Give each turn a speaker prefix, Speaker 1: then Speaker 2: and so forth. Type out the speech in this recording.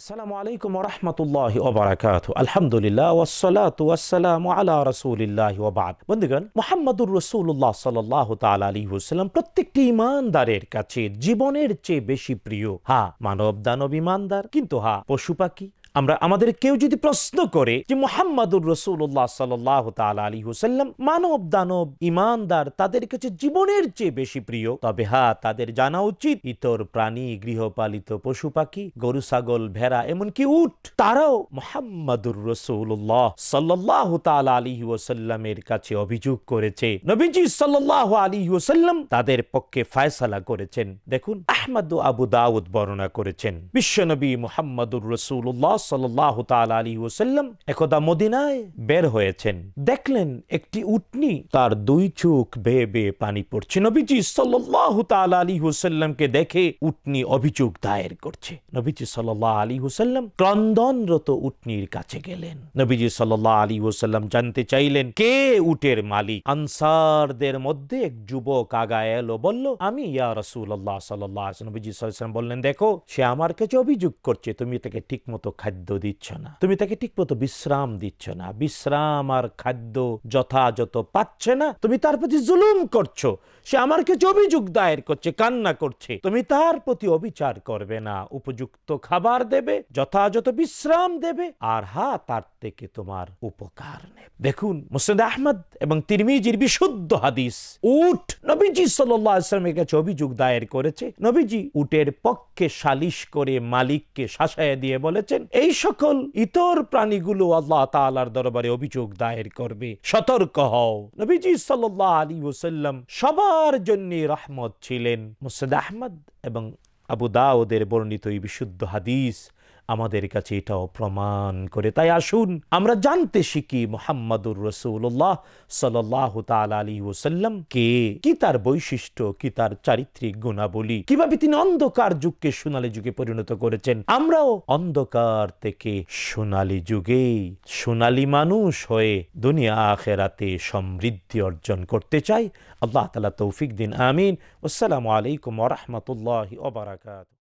Speaker 1: আসসালামু আলাইকুম রহমতুল্লাহ ওবরাকাত আলহামদুলিল্লাহ ওসলাত ওয়াসালাম আলা রসুলিল্লাহ ওবাদ বন্ধুগণ মোহাম্মদুর রসুল্লাহ সাল্লাহ তাল আলী হুসালাম প্রত্যেকটি ইমানদারের কাছে জীবনের চেয়ে বেশি প্রিয় হা মানব দানব ইমানদার কিন্তু হা পশু পাখি আমরা আমাদের কেউ যদি প্রশ্ন করে যে মোহাম্মদুর রসুল্লাহ সাল্লাহ আলী হুসাল্লাম মানব দানব ইমানদার তাদের কাছে জীবনের চেয়ে বেশি প্রিয় তবে হা তাদের জানা উচিত ইতর প্রাণী গৃহপালিত পশু পাখি গরু ছাগল ভেড়া এমনকি উঠ তারাও মোহাম্মদুর রসুল্লাহ সাল্লাহ তালা আলী ওসাল্লামের কাছে অভিযোগ করেছে নবীজি সাল্লাহ আলী ওসাল্লাম তাদের পক্ষে ফায়সালা করেছেন দেখুন আহমদ আবু দাউদ বর্ণনা করেছেন বিশ্বনবী মোহাম্মদুর রসুল্লাহ সাল্লাহ তালা আলী ওসাল্লাম একদা মদিনায় বের হয়েছেন দেখলেন একটি উটনি তার দুই চোখ বেয়ে বেয়ে পানি পড়ছে নবীজি সাল্লাহ তাল আলী ওসাল্লামকে দেখে উটনি অভিযোগ দায়ের করছে নবীজি সাল্লাহ আলী আলী হুসাল্লাম ক্রন্দনরত উটনির কাছে গেলেন নবীজি সাল্লাহ আলী হুসাল্লাম জানতে চাইলেন কে উটের মালিক আনসারদের মধ্যে এক যুবক আগা এলো বলল আমি ইয়া রসুল্লাহ সাল্লাহ নবীজি সাল্লাম বললেন দেখো সে আমার কাছে অভিযোগ করছে তুমি তাকে ঠিক মতো খাদ্য দিচ্ছ না তুমি তাকে ঠিক মতো বিশ্রাম দিচ্ছ না বিশ্রাম আর খাদ্য যথাযথ পাচ্ছে না তুমি তার প্রতি জুলুম করছো সে আমার কাছে অভিযোগ দায়ের করছে কান্না করছে তুমি তার প্রতি অবিচার করবে না উপযুক্ত খাবার দেবে দেবে যথাযথ বিশ্রাম দেবে আর হা তার থেকে তোমার উপকার নেবে দেখুন মুসনাদ আহমদ এবং তিরমিজির বিশুদ্ধ হাদিস উট নবীজি সাল্লামের কাছে অভিযোগ দায়ের করেছে নবীজি উটের পক্ষে সালিশ করে মালিককে শাসায় দিয়ে বলেছেন এই সকল ইতর প্রাণীগুলো আল্লাহ তালার দরবারে অভিযোগ দায়ের করবে সতর্ক হও নবীজি সাল্লাহ আলী ওসাল্লাম সবার জন্য রহমত ছিলেন মুসাদ আহমদ এবং আবু দাউদের বর্ণিত এই বিশুদ্ধ হাদিস আমাদের কাছে এটাও প্রমাণ করে তাই আসুন আমরা জানতে শিখি মোহাম্মদুর রসুল্লাহ সাল্লাহ তাল আলী ওসাল্লাম কে কি তার বৈশিষ্ট্য কি তার চারিত্রিক গুণাবলী কিভাবে তিনি অন্ধকার যুগকে সোনালি যুগে পরিণত করেছেন আমরাও অন্ধকার থেকে সোনালি যুগে সোনালি মানুষ হয়ে দুনিয়া আখেরাতে সমৃদ্ধি অর্জন করতে চাই আল্লাহ তালা তৌফিক দিন আমিন আসসালামু আলাইকুম ওরহমতুল্লাহ ওবরাকাত